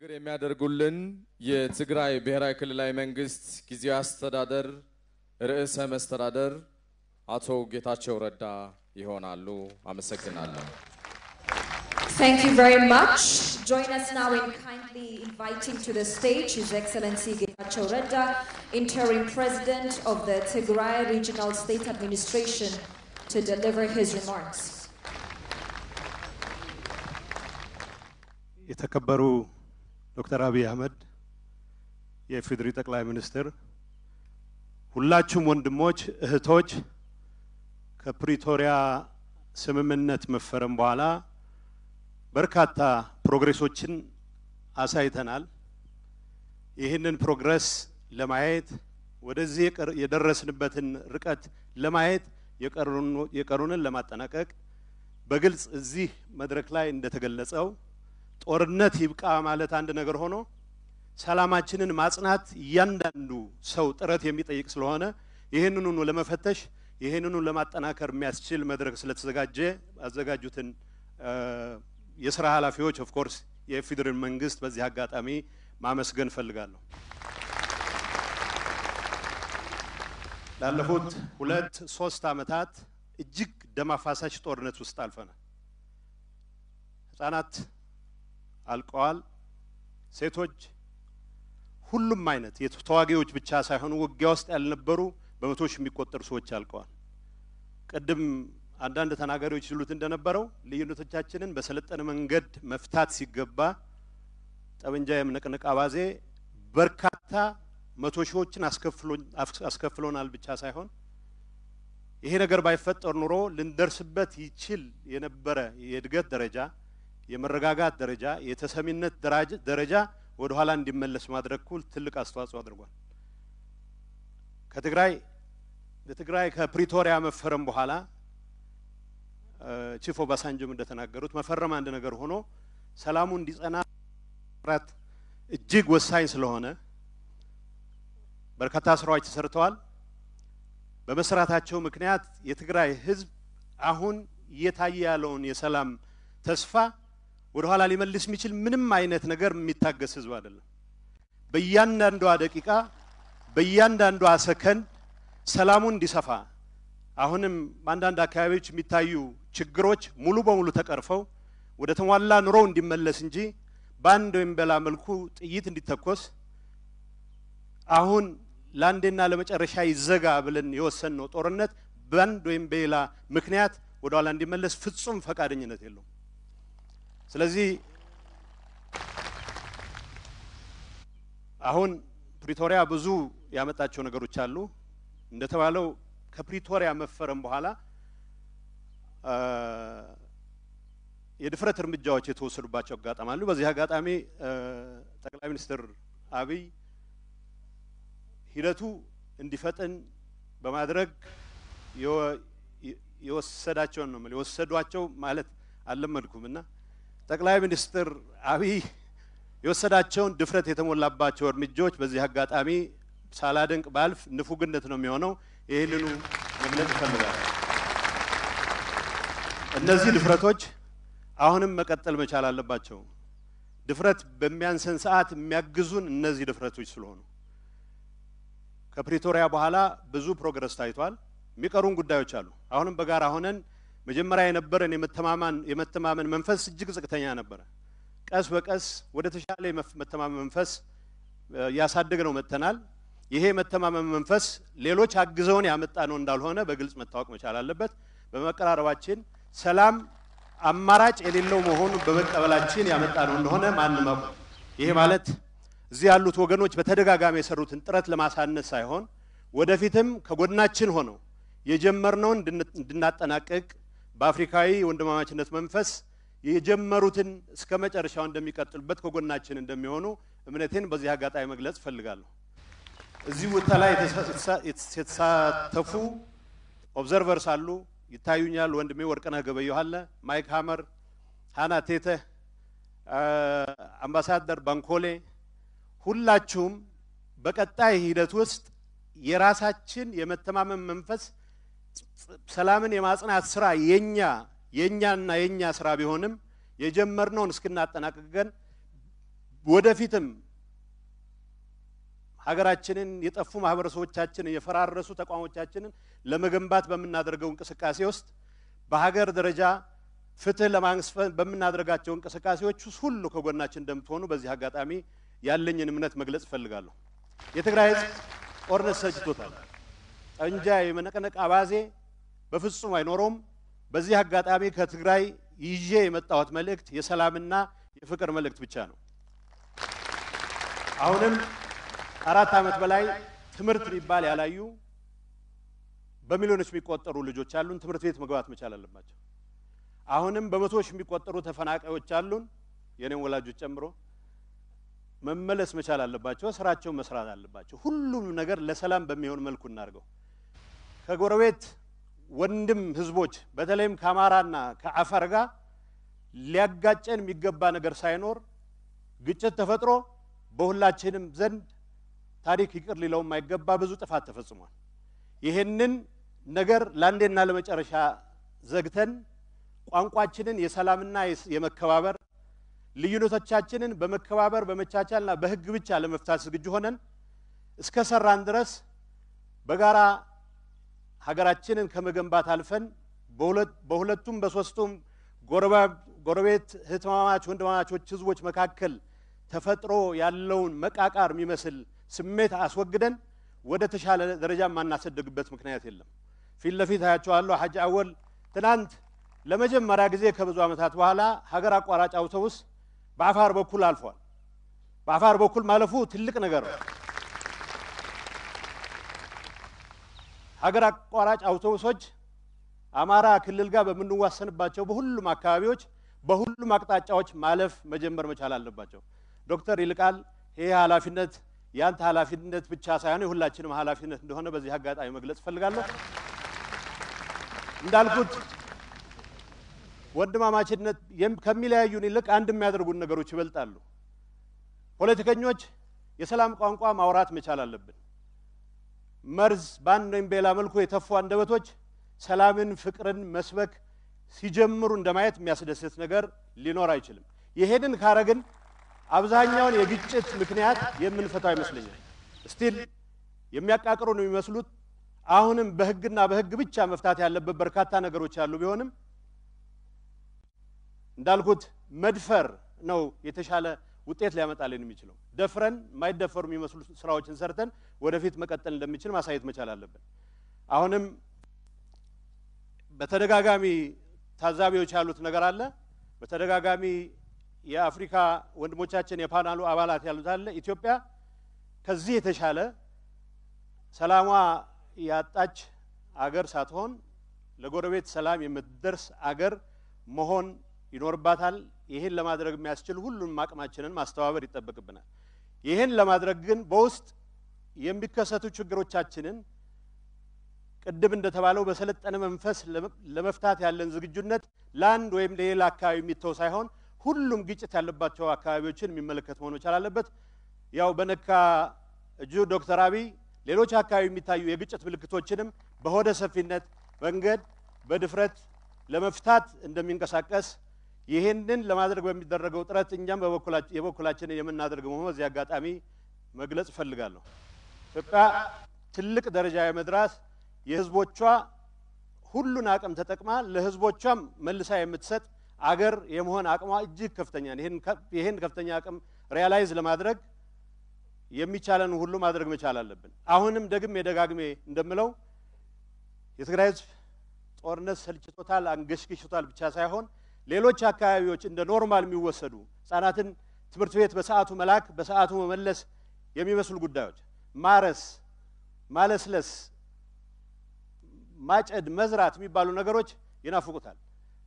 ንግግር የሚያደርጉልን የትግራይ ብሔራዊ ክልላዊ መንግስት ጊዜያዊ አስተዳደር ርዕሰ መስተዳደር አቶ ጌታቸው ረዳ ይሆናሉ። አመሰግናለሁ። Thank you very much. Join us now in kindly inviting to the stage His Excellency Getachew Reda, Interim President of the Tigray Regional State Administration, to deliver his remarks. ዶክተር አብይ አህመድ የኢፌዴሪ ጠቅላይ ሚኒስትር፣ ሁላችሁም ወንድሞች እህቶች፣ ከፕሪቶሪያ ስምምነት መፈረም በኋላ በርካታ ፕሮግሬሶችን አሳይተናል። ይህንን ፕሮግረስ ለማየት ወደዚህ የደረስንበትን ርቀት ለማየት የቀሩንን ለማጠናቀቅ በግልጽ እዚህ መድረክ ላይ እንደተገለጸው ጦርነት ይብቃ ማለት አንድ ነገር ሆኖ ሰላማችንን ማጽናት እያንዳንዱ ሰው ጥረት የሚጠይቅ ስለሆነ ይህንኑ ለመፈተሽ ይህንኑ ለማጠናከር የሚያስችል መድረክ ስለተዘጋጀ ያዘጋጁትን የስራ ኃላፊዎች ኦፍኮርስ የኢፌዴሪን መንግስት በዚህ አጋጣሚ ማመስገን እፈልጋለሁ። ላለፉት ሁለት ሶስት አመታት እጅግ ደም አፋሳሽ ጦርነት ውስጥ አልፈናል። ህጻናት አልቀዋል። ሴቶች፣ ሁሉም አይነት የተዋጊዎች ብቻ ሳይሆኑ ውጊያ ውስጥ ያልነበሩ በመቶ ሺህ የሚቆጠሩ ሰዎች አልቀዋል። ቅድም አንዳንድ ተናጋሪዎች ሲሉት እንደነበረው ልዩነቶቻችንን በሰለጠነ መንገድ መፍታት ሲገባ ጠመንጃ የምነቅነቅ አባዜ በርካታ መቶ ሺዎችን አስከፍሎናል ብቻ ሳይሆን ይሄ ነገር ባይፈጠር ኑሮ ልንደርስበት ይችል የነበረ የእድገት ደረጃ የመረጋጋት ደረጃ የተሰሚነት ደረጃ ወደ ኋላ እንዲመለስ ማድረግ ኩል ትልቅ አስተዋጽኦ አድርጓል። ከትግራይ ለትግራይ ከፕሪቶሪያ መፈረም በኋላ ቺፎ ባሳንጆም እንደተናገሩት መፈረም አንድ ነገር ሆኖ ሰላሙ እንዲጸና ራት እጅግ ወሳኝ ስለሆነ በርካታ ስራዎች ተሰርተዋል። በመስራታቸው ምክንያት የትግራይ ህዝብ አሁን እየታየ ያለውን የሰላም ተስፋ ወደ ኋላ ሊመልስ የሚችል ምንም አይነት ነገር የሚታገስ ህዝብ አይደለም። በእያንዳንዷ ደቂቃ በእያንዳንዷ ሰከን ሰላሙ እንዲሰፋ አሁንም በአንዳንድ አካባቢዎች የሚታዩ ችግሮች ሙሉ በሙሉ ተቀርፈው ወደ ተሟላ ኑሮ እንዲመለስ እንጂ በአንድ ወይም በላ መልኩ ጥይት እንዲተኮስ አሁን ለአንዴና ለመጨረሻ ይዘጋ ብለን የወሰንነው ጦርነት በአንድ ወይም በሌላ ምክንያት ወደኋላ እንዲመለስ ፍጹም ፈቃደኝነት የለውም። ስለዚህ አሁን ፕሪቶሪያ ብዙ ያመጣቸው ነገሮች አሉ። እንደተባለው ከፕሪቶሪያ መፈረም በኋላ የድፍረት እርምጃዎች የተወሰዱባቸው አጋጣሚ አሉ። በዚህ አጋጣሚ ጠቅላይ ሚኒስትር አብይ ሂደቱ እንዲፈጥን በማድረግ የወሰዳቸውን ነው የወሰዷቸው ማለት አልለመድኩም እና ጠቅላይ ሚኒስትር አብይ የወሰዳቸውን ድፍረት የተሞላባቸው እርምጃዎች በዚህ አጋጣሚ ሳላደንቅ ባልፍ ንፉግነት ነው የሚሆነው። ይህንኑ መግለጽ ይፈልጋል። እነዚህ ድፍረቶች አሁንም መቀጠል መቻል አለባቸው። ድፍረት በሚያንሰን ሰዓት የሚያግዙን እነዚህ ድፍረቶች ስለሆኑ ከፕሪቶሪያ በኋላ ብዙ ፕሮግረስ ታይቷል። የሚቀሩን ጉዳዮች አሉ። አሁንም በጋራ ሆነን መጀመሪያ የነበረን የመተማመን መንፈስ እጅግ ዝቅተኛ ነበረ። ቀስ በቀስ ወደ ተሻለ መተማመን መንፈስ ያሳደግ ነው መጥተናል። ይሄ መተማመን መንፈስ ሌሎች አግዘውን ያመጣ ነው እንዳልሆነ በግልጽ መታወቅ መቻል አለበት። በመቀራረባችን ሰላም አማራጭ የሌለው መሆኑን በመቀበላችን ያመጣ ነው እንደሆነ ማንም አውቅ። ይሄ ማለት እዚህ ያሉት ወገኖች በተደጋጋሚ የሰሩትን ጥረት ለማሳነስ ሳይሆን ወደፊትም ከጎናችን ሆነው የጀመርነውን እንድናጠናቅቅ በአፍሪካዊ ወንድማማችነት መንፈስ የጀመሩትን እስከ መጨረሻው እንደሚቀጥሉበት ከጎናችን እንደሚሆኑ እምነቴን በዚህ አጋጣሚ መግለጽ እፈልጋለሁ። እዚህ ቦታ ላይ የተሳተፉ ኦብዘርቨርስ አሉ። ይታዩኛል። ወንድሜ ወርቅነህ ገበየሁ አለ፣ ማይክ ሃመር፣ ሃና ቴተህ፣ አምባሳደር ባንኮሌ፣ ሁላችሁም በቀጣይ ሂደት ውስጥ የራሳችን የመተማመን መንፈስ ሰላምን የማጽናት ስራ የኛ የኛና የኛ ስራ ቢሆንም የጀመርነውን እስክናጠናቅቀን ወደፊትም ሀገራችንን የጠፉ ማህበረሰቦቻችንን የፈራረሱ ተቋሞቻችንን ለመገንባት በምናደርገው እንቅስቃሴ ውስጥ በሀገር ደረጃ ፍትህ ለማስፈን በምናደርጋቸው እንቅስቃሴዎች ውስጥ ሁሉ ከጎናችን እንደምትሆኑ በዚህ አጋጣሚ ያለኝን እምነት መግለጽ እፈልጋለሁ። የትግራይ ህዝብ ጦርነት ሰጅቶታል። ጠንጃ የመነቀነቅ አባዜ በፍጹም አይኖረውም። በዚህ አጋጣሚ ከትግራይ ይዤ የመጣሁት መልእክት የሰላምና የፍቅር መልእክት ብቻ ነው። አሁንም አራት ዓመት በላይ ትምህርት ሊባል ያላዩ በሚሊዮኖች የሚቆጠሩ ልጆች አሉን። ትምህርት ቤት መግባት መቻል አለባቸው። አሁንም በመቶዎች የሚቆጠሩ ተፈናቃዮች አሉን፣ የኔም ወላጆች ጨምሮ መመለስ መቻል አለባቸው። ስራቸው መስራት አለባቸው። ሁሉም ነገር ለሰላም በሚሆን መልኩ እናድርገው። ከጎረቤት ወንድም ህዝቦች በተለይም ከአማራና ከአፋር ጋር ሊያጋጨን የሚገባ ነገር ሳይኖር ግጭት ተፈጥሮ በሁላችንም ዘንድ ታሪክ ይቅር ሊለው የማይገባ ብዙ ጥፋት ተፈጽሟል። ይህንን ነገር ለአንዴና ለመጨረሻ ዘግተን ቋንቋችንን የሰላምና የመከባበር ልዩነቶቻችንን በመከባበር በመቻቻልና በህግ ብቻ ለመፍታት ዝግጁ ሆነን እስከ ሰራን ድረስ በጋራ ሀገራችንን ከመገንባት አልፈን በሁለቱም በሶስቱም ጎረቤት ህትማማች ወንድማማቾች ህዝቦች መካከል ተፈጥሮ ያለውን መቃቃር የሚመስል ስሜት አስወግደን ወደ ተሻለ ደረጃ የማናሰደግበት ምክንያት የለም። ፊት ለፊት አያቸዋለሁ። ሀጅ አወል ትናንት ለመጀመሪያ ጊዜ ከብዙ ዓመታት በኋላ ሀገር አቋራጭ አውቶቡስ በአፋር በኩል አልፏል። በአፋር በኩል ማለፉ ትልቅ ነገር ነው። ሀገር አቋራጭ አውቶቡሶች አማራ ክልል ጋር በምንዋሰንባቸው በሁሉም አካባቢዎች በሁሉም አቅጣጫዎች ማለፍ መጀመር መቻል አለባቸው። ዶክተር ይልቃል ይህ ኃላፊነት ያንተ ኃላፊነት ብቻ ሳይሆን የሁላችንም ኃላፊነት እንደሆነ በዚህ አጋጣሚ መግለጽ እፈልጋለሁ። እንዳልኩት ወንድማማችነት ከሚለያዩን ይልቅ አንድ የሚያደርጉን ነገሮች ይበልጣሉ። ፖለቲከኞች የሰላም ቋንቋ ማውራት መቻል አለብን። መርዝ በአንድ ወይም በሌላ መልኩ የተፉ አንደበቶች ሰላምን፣ ፍቅርን መስበክ ሲጀምሩ እንደማየት የሚያስደስት ነገር ሊኖር አይችልም። ይሄንን ካረግን አብዛኛውን የግጭት ምክንያት የምንፈታው ይመስለኛል። ስቲል የሚያቃቅሩ ነው የሚመስሉት። አሁንም በህግና በህግ ብቻ መፍታት ያለበት በርካታ ነገሮች ያሉ ቢሆንም እንዳልኩት መድፈር ነው የተሻለ ውጤት ሊያመጣልን የሚችለው ደፍረን የማይደፈሩ የሚመስሉ ስራዎችን ሰርተን ወደፊት መቀጠል እንደሚችል ማሳየት መቻል አለብን። አሁንም በተደጋጋሚ ታዛቢዎች ያሉት ነገር አለ። በተደጋጋሚ የአፍሪካ ወንድሞቻችን የፓናሉ አባላት ያሉት አለ። ኢትዮጵያ ከዚህ የተሻለ ሰላሟ ያጣች አገር ሳትሆን ለጎረቤት ሰላም የምትደርስ አገር መሆን ይኖርባታል። ይህን ለማድረግ የሚያስችል ሁሉንም አቅማችንን ማስተባበር ይጠበቅብናል። ይህን ለማድረግ ግን በውስጥ የሚከሰቱ ችግሮቻችንን ቅድም እንደተባለው በሰለጠነ መንፈስ ለመፍታት ያለን ዝግጁነት ለአንድ ወይም ለሌላ አካባቢ የሚተው ሳይሆን ሁሉም ግጭት ያለባቸው አካባቢዎችን የሚመለከት መሆን መቻል አለበት። ያው በነካ እጁ ዶክተር አብይ ሌሎች አካባቢ የሚታዩ የግጭት ምልክቶችንም በሆደ ሰፊነት መንገድ በድፍረት ለመፍታት እንደሚንቀሳቀስ ይህንን ለማድረግ በሚደረገው ጥረት እኛም የበኩላችንን የምናደርግ መሆኑ እዚህ አጋጣሚ መግለጽ እፈልጋለሁ። ኢትዮጵያ ትልቅ ደረጃ የመድረስ የህዝቦቿ ሁሉን አቅም ተጠቅማ ለህዝቦቿም መልሳ የምትሰጥ አገር የመሆን አቅሟ እጅግ ከፍተኛ ነው። ይህን ከፍተኛ አቅም ሪያላይዝ ለማድረግ የሚቻለን ሁሉ ማድረግ መቻል አለብን። አሁንም ደግሜ ደጋግሜ እንደምለው የትግራይ ህዝብ ጦርነት ሰልችቶታል፣ አንገሽግሽቶታል ብቻ ሳይሆን ሌሎች አካባቢዎች እንደ ኖርማል የሚወሰዱ ህጻናትን ትምህርት ቤት በሰዓቱ መላክ፣ በሰዓቱ መመለስ የሚመስሉ ጉዳዮች ማረስ፣ ማለስለስ፣ ማጨድ፣ መዝራት የሚባሉ ነገሮች ይናፍቁታል።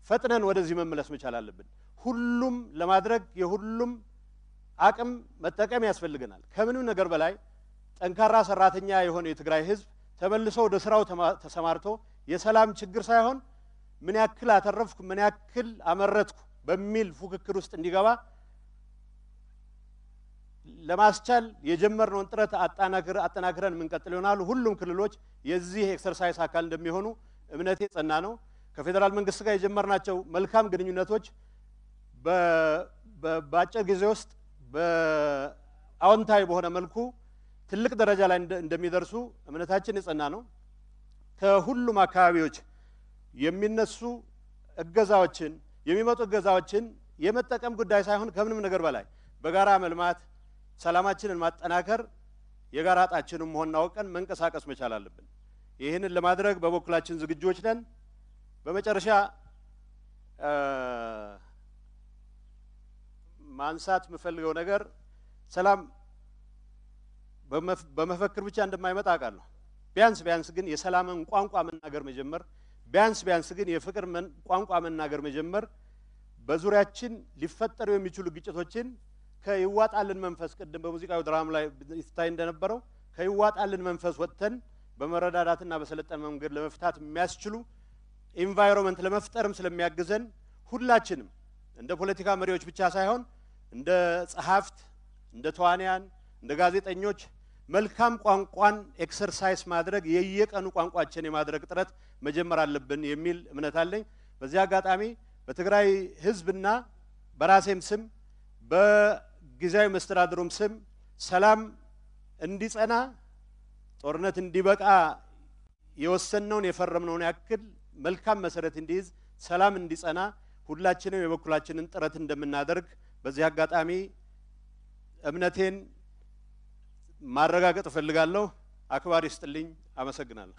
ፈጥነን ወደዚህ መመለስ መቻል አለብን። ሁሉም ለማድረግ የሁሉም አቅም መጠቀም ያስፈልገናል። ከምንም ነገር በላይ ጠንካራ ሰራተኛ የሆነ የትግራይ ህዝብ ተመልሶ ወደ ስራው ተሰማርቶ የሰላም ችግር ሳይሆን ምን ያክል አተረፍኩ፣ ምን ያክል አመረትኩ በሚል ፉክክር ውስጥ እንዲገባ ለማስቻል የጀመርነውን ጥረት አጠናክረን የምንቀጥል ይሆናል። ሁሉም ክልሎች የዚህ ኤክሰርሳይስ አካል እንደሚሆኑ እምነቴ ጸና ነው። ከፌዴራል መንግስት ጋር የጀመርናቸው መልካም ግንኙነቶች በአጭር ጊዜ ውስጥ በአዎንታዊ በሆነ መልኩ ትልቅ ደረጃ ላይ እንደሚደርሱ እምነታችን የጸና ነው። ከሁሉም አካባቢዎች የሚነሱ እገዛዎችን የሚመጡ እገዛዎችን የመጠቀም ጉዳይ ሳይሆን ከምንም ነገር በላይ በጋራ መልማት፣ ሰላማችንን ማጠናከር የጋራ እጣችንም መሆን አውቀን መንቀሳቀስ መቻል አለብን። ይህንን ለማድረግ በበኩላችን ዝግጆች ነን። በመጨረሻ ማንሳት የምፈልገው ነገር ሰላም በመፈክር ብቻ እንደማይመጣ አውቃለሁ። ቢያንስ ቢያንስ ግን የሰላምን ቋንቋ መናገር መጀመር ቢያንስ ቢያንስ ግን የፍቅር ቋንቋ መናገር መጀመር በዙሪያችን ሊፈጠሩ የሚችሉ ግጭቶችን ከይዋጣልን መንፈስ ቅድም በሙዚቃዊ ድራም ላይ ይታይ እንደነበረው ከይዋጣልን መንፈስ ወጥተን በመረዳዳትና በሰለጠነ መንገድ ለመፍታት የሚያስችሉ ኢንቫይሮንመንት ለመፍጠርም ስለሚያግዘን ሁላችንም እንደ ፖለቲካ መሪዎች ብቻ ሳይሆን እንደ ጸሐፍት፣ እንደ ተዋንያን፣ እንደ ጋዜጠኞች መልካም ቋንቋን ኤክሰርሳይዝ ማድረግ የየቀኑ ቋንቋችን የማድረግ ጥረት መጀመር አለብን የሚል እምነት አለኝ። በዚህ አጋጣሚ በትግራይ ህዝብና በራሴም ስም በጊዜያዊ መስተዳድሩም ስም ሰላም እንዲጸና ጦርነት እንዲበቃ የወሰንነውን የፈረምነውን ያክል መልካም መሰረት እንዲይዝ ሰላም እንዲጸና ሁላችንም የበኩላችንን ጥረት እንደምናደርግ በዚህ አጋጣሚ እምነቴን ማረጋገጥ እፈልጋለሁ። አክባሪ ስጥልኝ። አመሰግናለሁ።